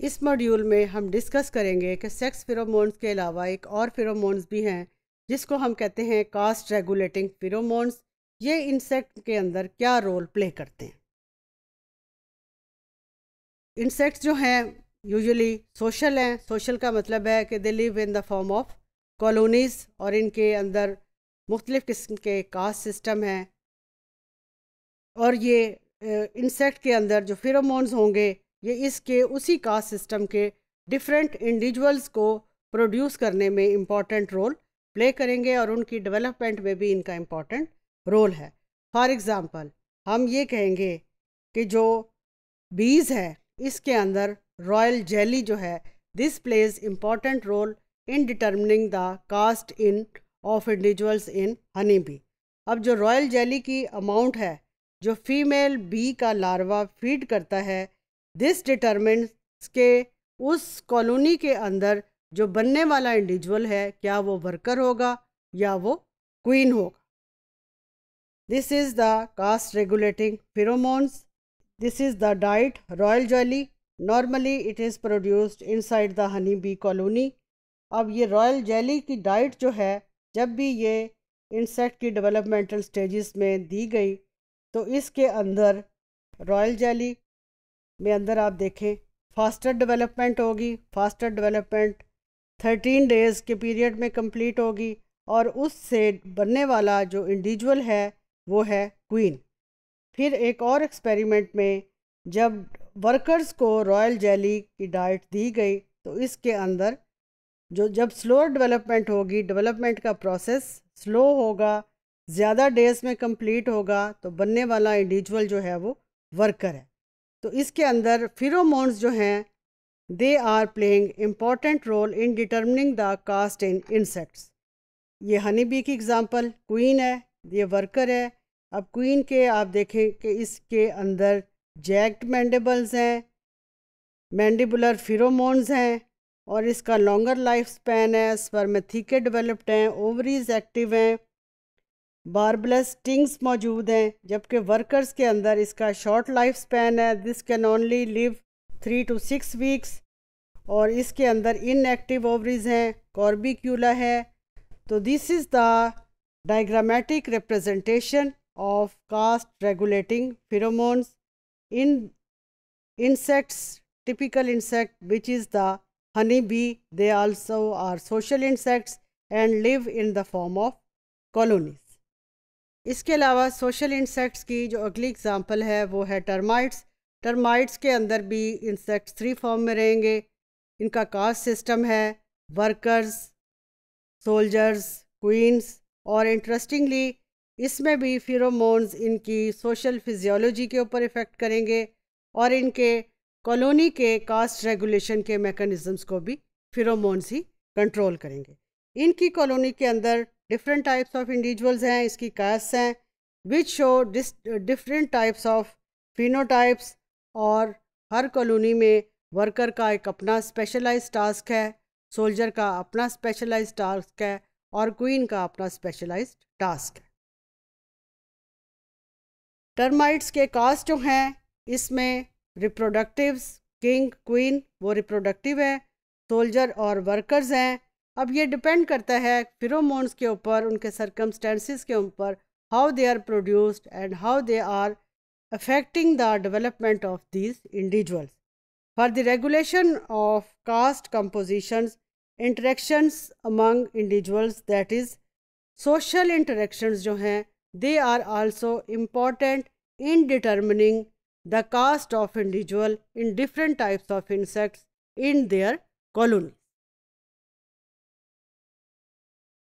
इस मॉड्यूल में हम डिस्कस करेंगे कि सेक्स फिरोमोन्स के अलावा एक और फिरोमोन्स भी हैं जिसको हम कहते हैं कास्ट रेगुलेटिंग फिरोमोन्स ये इंसेक्ट के अंदर क्या रोल प्ले करते हैं इंसेक्ट्स जो हैं यूजुअली सोशल हैं सोशल का मतलब है कि they live in the form of colonies और इनके अंदर मुख्तलिफ़ किस्म के कास्ट सिस्टम हैं और ये इंसेक्ट के अंदर जो फिरोमोन्स होंगे ये इसके उसी कास्ट सिस्टम के डिफरेंट इंडिविजुअल्स को प्रोड्यूस करने में इम्पॉर्टेंट रोल प्ले करेंगे और उनकी डेवलपमेंट में भी इनका इम्पॉर्टेंट रोल है फॉर एग्ज़ाम्पल हम ये कहेंगे कि जो बीज है इसके अंदर रॉयल जेली जो है this plays important role in determining the caste in of individuals in honey bee अब जो रॉयल जेली की अमाउंट है जो फीमेल बी का लार्वा फीड करता है दिस डिटर्मेंट्स के उस कॉलोनी के अंदर जो बनने वाला इंडिविजुअल है क्या वो वर्कर होगा या वो क्वीन होगा this is the caste regulating pheromones this is the diet royal jelly normally it is produced inside the honey bee colony अब ये रॉयल जेली की डाइट जो है जब भी ये इंसेक्ट की डेवलपमेंटल स्टेजेस में दी गई तो इसके अंदर रॉयल जेली में अंदर आप देखें फास्टर डेवलपमेंट होगी फास्टर डेवलपमेंट थर्टीन डेज़ के पीरियड में कंप्लीट होगी और उससे बनने वाला जो इंडिविजुअल है वो है क्वीन फिर एक और एक्सपेरिमेंट में जब वर्कर्स को रॉयल जेली की डाइट दी गई तो इसके अंदर जो जब स्लोअर डेवलपमेंट होगी डेवलपमेंट का प्रोसेस स्लो होगा ज़्यादा डेज में कंप्लीट होगा तो बनने वाला इंडिविजुअल जो है वो वर्कर है तो इसके अंदर फिरोमोन्स जो हैं they are playing important role in determining the caste in insects ये हनी बी की एग्ज़ाम्पल क्वीन है ये वर्कर है अब क्वीन के आप देखें कि इसके अंदर जैक्ट मैंडेबल्स हैं मैंडिबुलर फिरोमोन्स हैं और इसका लॉन्गर लाइफ स्पैन है स्पर्मेथिके डेवलप्ड हैं ओवरीज एक्टिव हैं बार्बलस स्टिंग्स मौजूद हैं जबकि वर्कर्स के अंदर इसका शॉर्ट लाइफ स्पैन है this can only live three to six weeks और इसके अंदर इनएक्टिव ओवरीज हैं कॉर्बिक्यूला है तो this is the diagrammatic representation of caste regulating pheromones in insects typical insect which is the honey bee they also are social insects and live in the form of colonies इसके अलावा social insects की जो अगली example है वो है termites termites के अंदर भी इंसेक्ट्स थ्री फॉर्म में रहेंगे इनका कास्ट सिस्टम है वर्कर्स सोल्जर्स क्वींस और इंटरेस्टिंगली इसमें भी फिरोमोन्स इनकी सोशल फिजियोलॉजी के ऊपर इफ़ेक्ट करेंगे और इनके कॉलोनी के कास्ट रेगुलेशन के मेकनिज़म्स को भी फिरोमोन्स ही कंट्रोल करेंगे इनकी कॉलोनी के अंदर डिफरेंट टाइप्स ऑफ इंडिविजुअल्स हैं इसकी कास्ट हैं which show different types of phenotypes और हर कॉलोनी में वर्कर का एक अपना स्पेशलाइज टास्क है सोल्जर का अपना स्पेशलाइज टास्क है और क्वीन का अपना स्पेशलाइज टास्क है टर्माइट्स के कास्ट जो हैं इसमें रिप्रोडक्टिव्स किंग क्वीन वो रिप्रोडक्टिव है सोल्जर और वर्कर्स हैं अब ये डिपेंड करता है फिरोमोन्स के ऊपर उनके सर्कमस्टेंसेस के ऊपर how they are produced and how they are affecting the development of these individuals for the regulation of caste composition interactions among individuals that is social interactions जो हैं they are also important in determining the caste of individual in different types of insects in their colony